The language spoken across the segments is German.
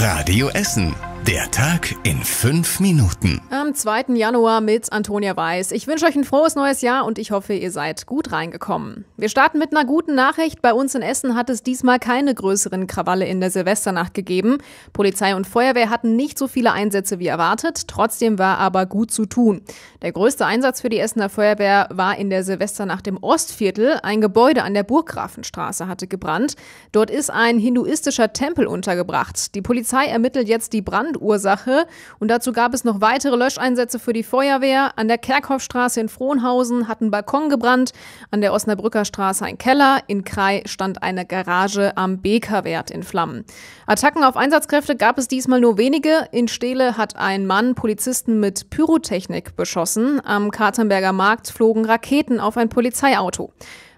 Radio Essen. Der Tag in fünf Minuten. Am 2. Januar mit Antonia Weiß. Ich wünsche euch ein frohes neues Jahr und ich hoffe, ihr seid gut reingekommen. Wir starten mit einer guten Nachricht. Bei uns in Essen hat es diesmal keine größeren Krawalle in der Silvesternacht gegeben. Polizei und Feuerwehr hatten nicht so viele Einsätze wie erwartet. Trotzdem war aber gut zu tun. Der größte Einsatz für die Essener Feuerwehr war in der Silvesternacht im Ostviertel. Ein Gebäude an der Burggrafenstraße hatte gebrannt. Dort ist ein hinduistischer Tempel untergebracht. Die Polizei ermittelt jetzt die Brand Brandursache. Und dazu gab es noch weitere Löscheinsätze für die Feuerwehr. An der Kerkhoffstraße in Frohnhausen hat ein Balkon gebrannt, an der Osnabrücker Straße ein Keller, in Krai stand eine Garage am Bekerwert in Flammen. Attacken auf Einsatzkräfte gab es diesmal nur wenige. In Stehle hat ein Mann Polizisten mit Pyrotechnik beschossen. Am Katernberger Markt flogen Raketen auf ein Polizeiauto.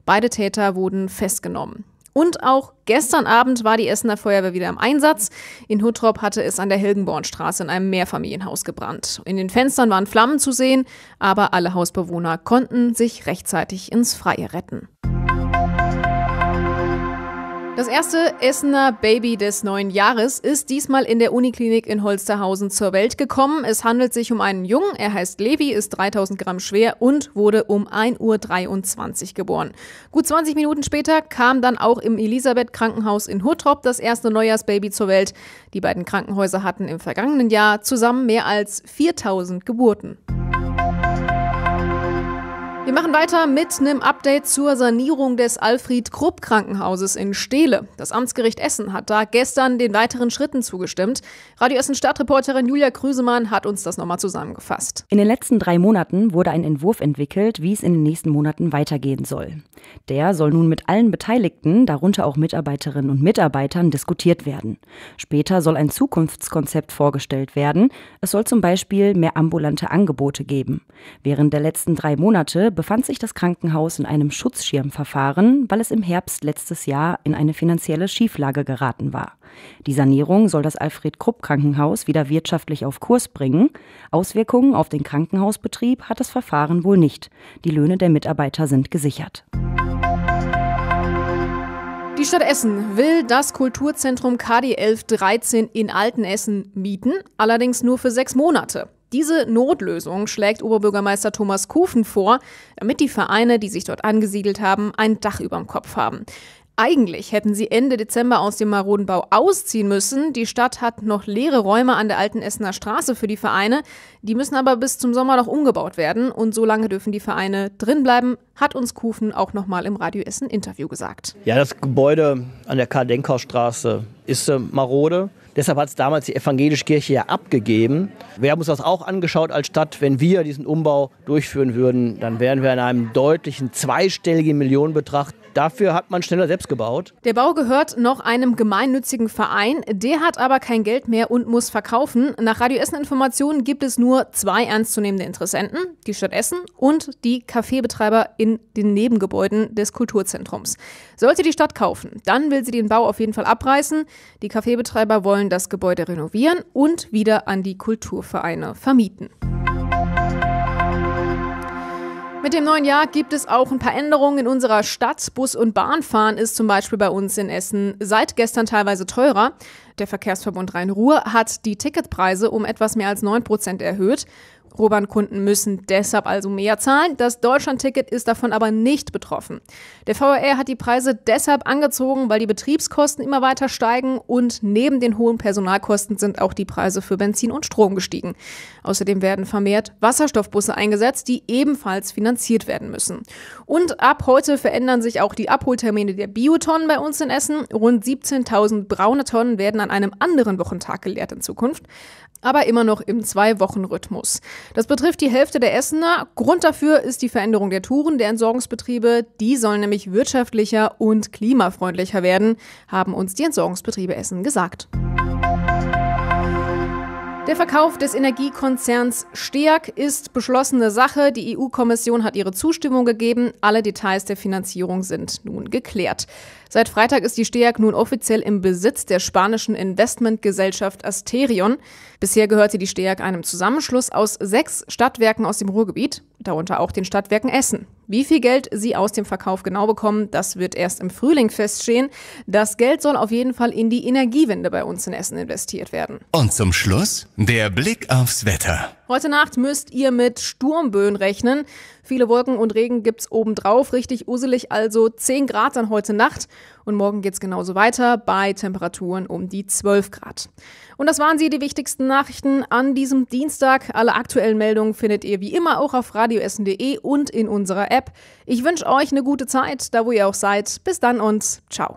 Beide Täter wurden festgenommen. Und auch gestern Abend war die Essener Feuerwehr wieder im Einsatz. In Huttrop hatte es an der Hilgenbornstraße in einem Mehrfamilienhaus gebrannt. In den Fenstern waren Flammen zu sehen, aber alle Hausbewohner konnten sich rechtzeitig ins Freie retten. Das erste Essener Baby des neuen Jahres ist diesmal in der Uniklinik in Holsterhausen zur Welt gekommen. Es handelt sich um einen Jungen, er heißt Levi, ist 3000 Gramm schwer und wurde um 1.23 Uhr geboren. Gut 20 Minuten später kam dann auch im Elisabeth Krankenhaus in Huttrop das erste Neujahrsbaby zur Welt. Die beiden Krankenhäuser hatten im vergangenen Jahr zusammen mehr als 4000 Geburten. Wir machen weiter mit einem Update zur Sanierung des Alfred-Krupp-Krankenhauses in Steele. Das Amtsgericht Essen hat da gestern den weiteren Schritten zugestimmt. Radio Essen Stadtreporterin Julia Krüsemann hat uns das nochmal zusammengefasst. In den letzten drei Monaten wurde ein Entwurf entwickelt, wie es in den nächsten Monaten weitergehen soll. Der soll nun mit allen Beteiligten, darunter auch Mitarbeiterinnen und Mitarbeitern, diskutiert werden. Später soll ein Zukunftskonzept vorgestellt werden. Es soll zum Beispiel mehr ambulante Angebote geben. Während der letzten drei Monate befand sich das Krankenhaus in einem Schutzschirmverfahren, weil es im Herbst letztes Jahr in eine finanzielle Schieflage geraten war. Die Sanierung soll das Alfred Krupp Krankenhaus wieder wirtschaftlich auf Kurs bringen. Auswirkungen auf den Krankenhausbetrieb hat das Verfahren wohl nicht. Die Löhne der Mitarbeiter sind gesichert. Die Stadt Essen will das Kulturzentrum KD 1113 in Altenessen mieten, allerdings nur für sechs Monate. Diese Notlösung schlägt Oberbürgermeister Thomas Kufen vor, damit die Vereine, die sich dort angesiedelt haben, ein Dach überm Kopf haben. Eigentlich hätten sie Ende Dezember aus dem maroden Bau ausziehen müssen. Die Stadt hat noch leere Räume an der alten Essener Straße für die Vereine. Die müssen aber bis zum Sommer noch umgebaut werden. Und so lange dürfen die Vereine drinbleiben, hat uns Kufen auch noch mal im Radio Essen Interview gesagt. Ja, das Gebäude an der Karl-Denker-Straße ist äh, marode. Deshalb hat es damals die evangelische Kirche ja abgegeben. Wir haben uns das auch angeschaut als Stadt. Wenn wir diesen Umbau durchführen würden, dann wären wir in einem deutlichen zweistelligen Millionenbetrag Dafür hat man schneller selbst gebaut. Der Bau gehört noch einem gemeinnützigen Verein. Der hat aber kein Geld mehr und muss verkaufen. Nach Radio Essen Informationen gibt es nur zwei ernstzunehmende Interessenten, die Stadt Essen und die Kaffeebetreiber in den Nebengebäuden des Kulturzentrums. Sollte die Stadt kaufen, dann will sie den Bau auf jeden Fall abreißen. Die Kaffeebetreiber wollen das Gebäude renovieren und wieder an die Kulturvereine vermieten. Mit dem neuen Jahr gibt es auch ein paar Änderungen in unserer Stadt. Bus- und Bahnfahren ist zum Beispiel bei uns in Essen seit gestern teilweise teurer. Der Verkehrsverbund Rhein-Ruhr hat die Ticketpreise um etwas mehr als 9 Prozent erhöht. Robern-Kunden müssen deshalb also mehr zahlen. Das Deutschland-Ticket ist davon aber nicht betroffen. Der VRR hat die Preise deshalb angezogen, weil die Betriebskosten immer weiter steigen und neben den hohen Personalkosten sind auch die Preise für Benzin und Strom gestiegen. Außerdem werden vermehrt Wasserstoffbusse eingesetzt, die ebenfalls finanziert werden müssen. Und ab heute verändern sich auch die Abholtermine der Biotonnen bei uns in Essen. Rund 17.000 braune Tonnen werden an einem anderen Wochentag geleert in Zukunft, aber immer noch im Zwei-Wochen-Rhythmus. Das betrifft die Hälfte der Essener. Grund dafür ist die Veränderung der Touren der Entsorgungsbetriebe. Die sollen nämlich wirtschaftlicher und klimafreundlicher werden, haben uns die Entsorgungsbetriebe Essen gesagt. Der Verkauf des Energiekonzerns Steag ist beschlossene Sache. Die EU-Kommission hat ihre Zustimmung gegeben. Alle Details der Finanzierung sind nun geklärt. Seit Freitag ist die Steag nun offiziell im Besitz der spanischen Investmentgesellschaft Asterion. Bisher gehörte die Steag einem Zusammenschluss aus sechs Stadtwerken aus dem Ruhrgebiet, darunter auch den Stadtwerken Essen. Wie viel Geld sie aus dem Verkauf genau bekommen, das wird erst im Frühling feststehen. Das Geld soll auf jeden Fall in die Energiewende bei uns in Essen investiert werden. Und zum Schluss der Blick aufs Wetter. Heute Nacht müsst ihr mit Sturmböen rechnen. Viele Wolken und Regen gibt es obendrauf. Richtig uselig, also 10 Grad dann heute Nacht. Und morgen geht es genauso weiter bei Temperaturen um die 12 Grad. Und das waren sie, die wichtigsten Nachrichten an diesem Dienstag. Alle aktuellen Meldungen findet ihr wie immer auch auf radioessen.de und in unserer App. Ich wünsche euch eine gute Zeit, da wo ihr auch seid. Bis dann und ciao.